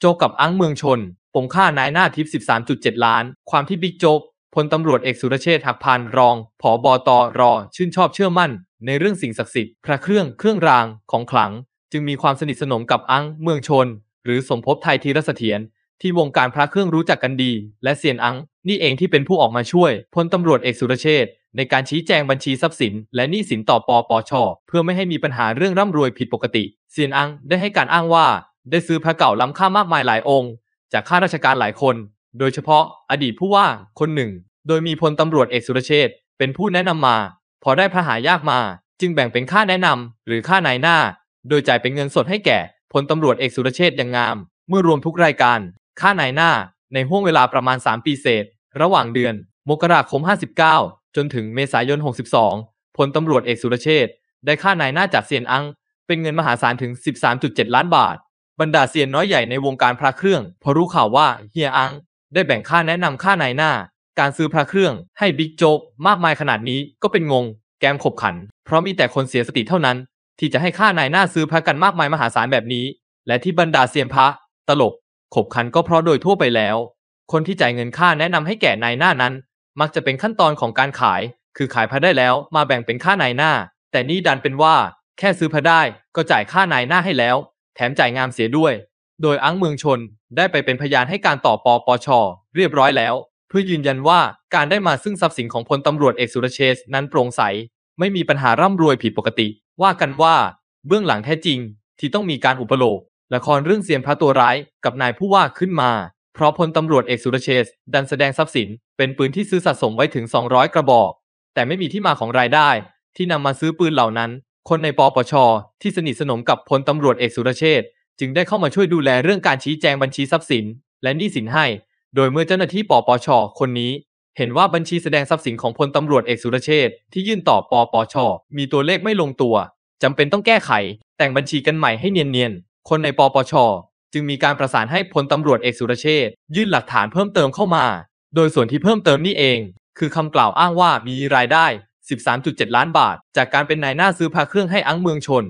โจกกับอั้งเมืองชนปมฆ่านายหน้าทิพย์13.7 ล้าน ความที่บิ๊กโจ๊กพลตำรวจเอกสุรเชษฐ์หักพานรองผอบอตอรอชื่นชอบเชื่อมั่น ในเรื่องสิ่งศักดิ์สิทธิ์พระเครื่องเครื่องรางของขลัง จึงมีความสนิทสนมกับอั้งเมืองชน หรือสมภพไทยธีรเสถียรที่วงการพระเครื่องรู้จักกันดีและเซียนอังนี่เองที่เป็นผู้ออกมาช่วย พลตำรวจเอกสุรเชษฐ์ในการชี้แจงบัญชีทรัพย์สิน และหนี้สินต่อปอปอชอเพื่อไม่ให้มีปัญหาเรื่องร่ำรวยผิดปกติเซียนอังได้ให้การอ้างว่าได้ซื้อพระเก่าล้ำค่ามากมายหลายองค์ จากข้าราชการหลายคน โดยเฉพาะอดีตผู้ว่าคนหนึ่ง โดยมีพลตำรวจเอกสุรเชษเป็นผู้แนะนำมา พอได้พระหายากมา จึงแบ่งเป็นค่าแนะนำหรือค่านายหน้า โดยจ่ายเป็นเงินสดให้แก่พลตำรวจเอกสุรเชษอย่างงาม เมื่อรวมทุกรายการ ค่านายหน้าในห่วงเวลาประมาณ 3 ปีเศษ ระหว่างเดือนมกราคม 59จนถึงเมษายน62พลตำรวจเอกสุรเชษได้ค่านายหน้าจากเซียนอัง เป็นเงินมหาศาลถึง13.7ล้านบาทบรรดาเซียนน้อยใหญ่ในวงการพระเครื่อง พอรู้ข่าวว่าเฮียอังได้แบ่งค่าแนะนำค่านายหน้า การซื้อพระเครื่องให้บิ๊กโจ๊กมากมายขนาดนี้ก็เป็นงง แกมขบขัน เพราะมีแต่คนเสียสติเท่านั้น ที่จะให้ค่านายหน้าซื้อพระกันมากมายมหาศาลแบบนี้ และที่บรรดาเซียนพระ ตลกขบขันก็เพราะโดยทั่วไปแล้ว คนที่จ่ายเงินค่าแนะนำให้แก่นายหน้านั้น มักจะเป็นขั้นตอนของการขาย คือขายพระได้แล้วมาแบ่งเป็นค่านายหน้า แต่นี่ดันเป็นว่า แค่ซื้อพระได้ก็จ่ายค่านายหน้าให้แล้วแถมจ่ายงามเสียด้วย โดยอังเมืองชนได้ไปเป็นพยานให้การต่อปปช เรียบร้อยแล้ว เพื่อยืนยันว่าการได้มาซึ่งทรัพย์สินของพลตำรวจเอกสุรเชษนั้นโปร่งใส ไม่มีปัญหาร่ำรวยผิดปกติ ว่ากันว่าเบื้องหลังแท้จริงที่ต้องมีการอุปโลกละครเรื่องเสียนพระตัวร้ายกับนายผู้ว่าขึ้นมา เพราะพลตำรวจเอกสุรเชษดันแสดงทรัพย์สิน เป็นปืนที่ซื้อสะสมไว้ถึง 200 กระบอก แต่ไม่มีที่มาของรายได้ ที่นำมาซื้อปืนเหล่านั้นคนในปปช ที่สนิทสนมกับพลตำรวจเอกสุรเชษจึงได้เข้ามาช่วยดูแลเรื่องการชี้แจงบัญชีทรัพย์สินและหนี้สินให้ โดยเมื่อเจ้าหน้าที่ปปช คนนี้เห็นว่าบัญชีแสดงทรัพย์สินของพลตำรวจเอกสุรเชษที่ยื่นต่อปปช มีตัวเลขไม่ลงตัวจำเป็นต้องแก้ไข แต่งบัญชีกันใหม่ให้เนียนๆ คนในปปช จึงมีการประสานให้พลตำรวจเอกสุรเชษยื่นหลักฐานเพิ่มเติมเข้ามา โดยส่วนที่เพิ่มเติมนี่เอง คือคำกล่าวอ้างว่ามีรายได้13.7 ล้านบาทจากการเป็นนายหน้าซื้อพาเครื่องให้อังเมืองชน